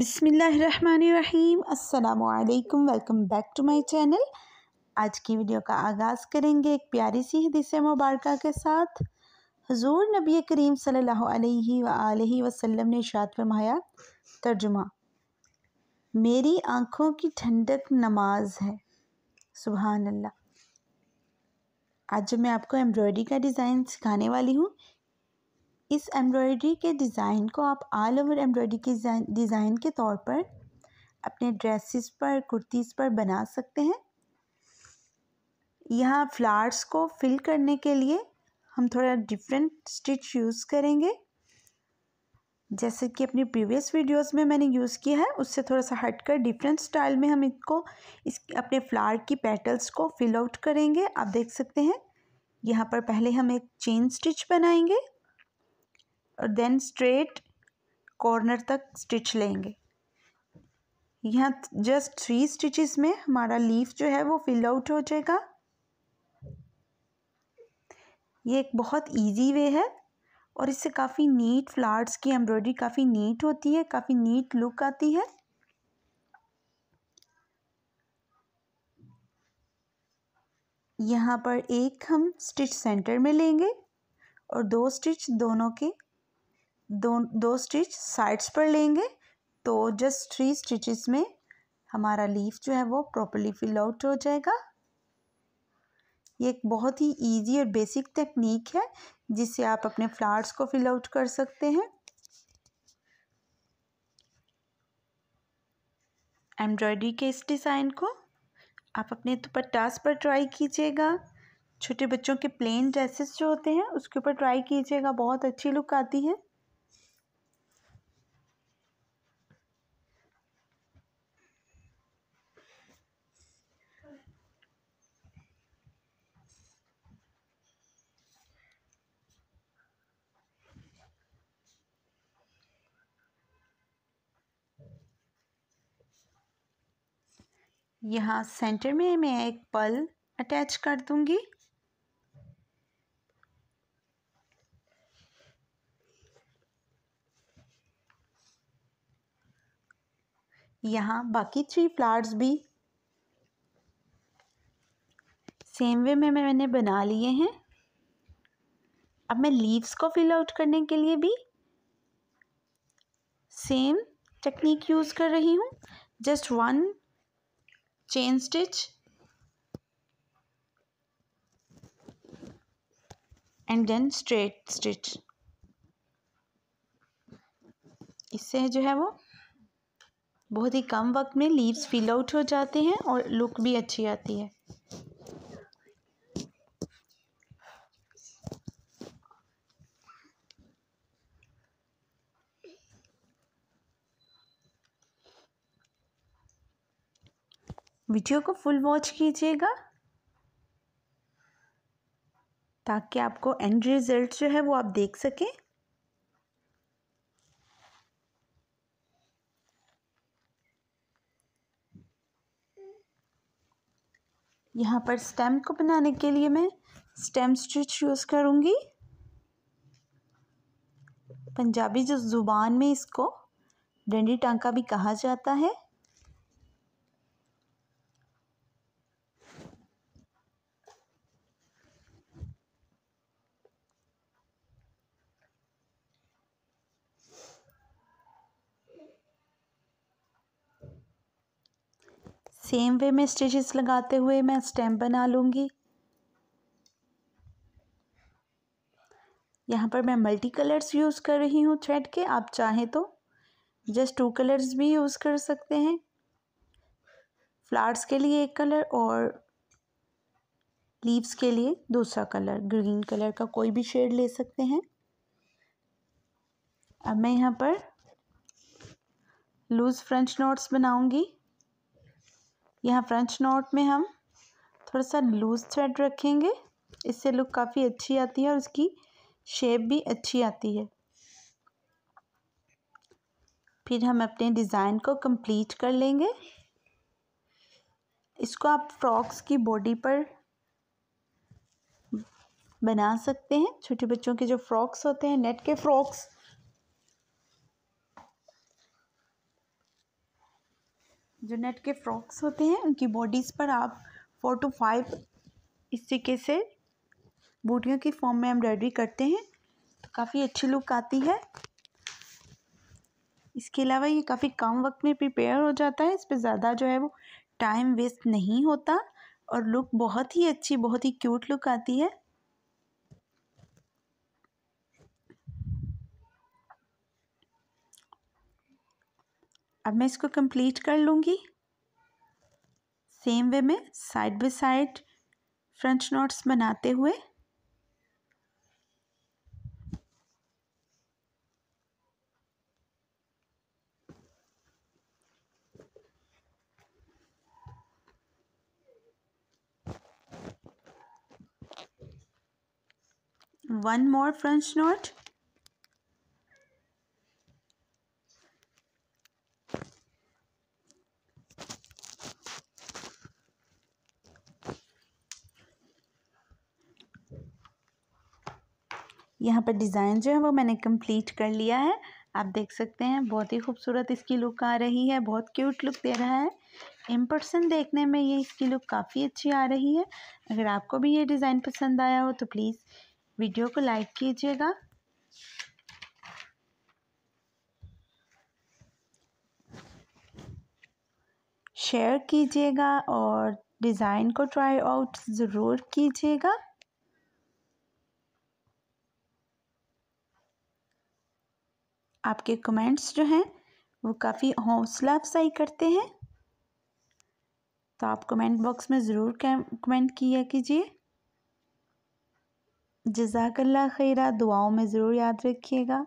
बिसमीम् अल्लाम welcome back to my channel आज की वीडियो का आगाज़ करेंगे एक प्यारी सी हदीस मुबारक के साथ हजूर नबी करीम सल्लल्लाहु अलैहि वसल्लम ने इशात फरमाया तर्जुमा मेरी आँखों की ठंडक नमाज है सुबहान आज जब मैं आपको एम्ब्रॉयडरी का डिज़ाइन सिखाने वाली हूँ इस एम्ब्रॉयडरी के डिज़ाइन को आप ऑल ओवर एम्ब्रॉयडरी के डिज़ाइन के तौर पर अपने ड्रेसेस पर कुर्तीज़ पर बना सकते हैं यहाँ फ्लावर्स को फिल करने के लिए हम थोड़ा डिफरेंट स्टिच यूज़ करेंगे जैसे कि अपनी प्रीवियस वीडियोस में मैंने यूज़ किया है उससे थोड़ा सा हटकर डिफरेंट स्टाइल में हम इनको इस अपने फ्लावर की पेटल्स को फिल आउट करेंगे आप देख सकते हैं यहाँ पर पहले हम एक चेन स्टिच बनाएंगे और देन स्ट्रेट कॉर्नर तक स्टिच लेंगे यहाँ जस्ट थ्री स्टिचेस में हमारा लीफ जो है वो फिल आउट हो जाएगा ये एक बहुत इजी वे है और इससे काफ़ी नीट फ्लावर्स की एम्ब्रॉयडरी काफ़ी नीट होती है काफ़ी नीट लुक आती है यहाँ पर एक हम स्टिच सेंटर में लेंगे और दो स्टिच दोनों के दो दो स्टिच साइड्स पर लेंगे तो जस्ट थ्री स्टिचेस में हमारा लीफ जो है वो प्रॉपरली फिल आउट हो जाएगा ये एक बहुत ही इजी और बेसिक टेक्निक है जिससे आप अपने फ्लावर्स को फिल आउट कर सकते हैं एम्ब्रॉयडरी के इस डिज़ाइन को आप अपने दुपट्टास पर ट्राई कीजिएगा छोटे बच्चों के प्लेन ड्रेसेस जो होते हैं उसके ऊपर ट्राई कीजिएगा बहुत अच्छी लुक आती है यहाँ सेंटर में मैं एक पल अटैच कर दूंगी यहाँ बाकी थ्री फ्लावर्स भी सेम वे में मैंने बना लिए हैं अब मैं लीव्स को फिल आउट करने के लिए भी सेम टेक्निक यूज़ कर रही हूँ just one chain stitch and then straight stitch इससे जो है वो बहुत ही कम वक्त में लीव्स फिल आउट हो जाते हैं और लुक भी अच्छी आती है वीडियो को फुल वॉच कीजिएगा ताकि आपको एंड रिजल्ट जो है वो आप देख सकें यहाँ पर स्टेम को बनाने के लिए मैं स्टेम स्टिच यूज़ करूँगी पंजाबी जो ज़ुबान में इसको डंडी टांका भी कहा जाता है सेम वे में स्टिचेस लगाते हुए मैं स्टेम बना लूँगी यहाँ पर मैं मल्टी कलर्स यूज़ कर रही हूँ थ्रेड के आप चाहें तो जस्ट टू कलर्स भी यूज़ कर सकते हैं फ्लावर्स के लिए एक कलर और लीव्स के लिए दूसरा कलर ग्रीन कलर का कोई भी शेड ले सकते हैं अब मैं यहाँ पर लूज़ फ्रेंच नोट्स बनाऊंगी यहाँ फ्रेंच नोट में हम थोड़ा सा लूज थ्रेड रखेंगे इससे लुक काफ़ी अच्छी आती है और उसकी शेप भी अच्छी आती है फिर हम अपने डिज़ाइन को कंप्लीट कर लेंगे इसको आप फ्रॉक्स की बॉडी पर बना सकते हैं छोटे बच्चों के जो फ्रॉक्स होते हैं नेट के फ्रॉक्स जो नेट के फ्रॉक्स होते हैं उनकी बॉडीज़ पर आप फोर टू फाइव इस तरीके से बूटियों की फॉर्म में एम्ब्रॉयडरी करते हैं तो काफ़ी अच्छी लुक आती है इसके अलावा ये काफ़ी कम वक्त में प्रिपेयर हो जाता है इस पर ज़्यादा जो है वो टाइम वेस्ट नहीं होता और लुक बहुत ही अच्छी बहुत ही क्यूट लुक आती है अब मैं इसको कंप्लीट कर लूँगी सेम वे में side by side French knots बनाते हुए वन मोर फ्रेंच नोट यहाँ पर डिज़ाइन जो है वो मैंने कंप्लीट कर लिया है आप देख सकते हैं बहुत ही खूबसूरत इसकी लुक आ रही है बहुत क्यूट लुक दे रहा है इन परसन देखने में ये इसकी लुक काफ़ी अच्छी आ रही है अगर आपको भी ये डिज़ाइन पसंद आया हो तो प्लीज़ वीडियो को लाइक कीजिएगा शेयर कीजिएगा और डिज़ाइन को ट्राई आउट ज़रूर कीजिएगा आपके कमेंट्स जो हैं वो काफ़ी हौसला अफजाई करते हैं तो आप कमेंट बॉक्स में ज़रूर कमेंट किया कीजिए जजाकल्ला खैरा दुआओं में ज़रूर याद रखिएगा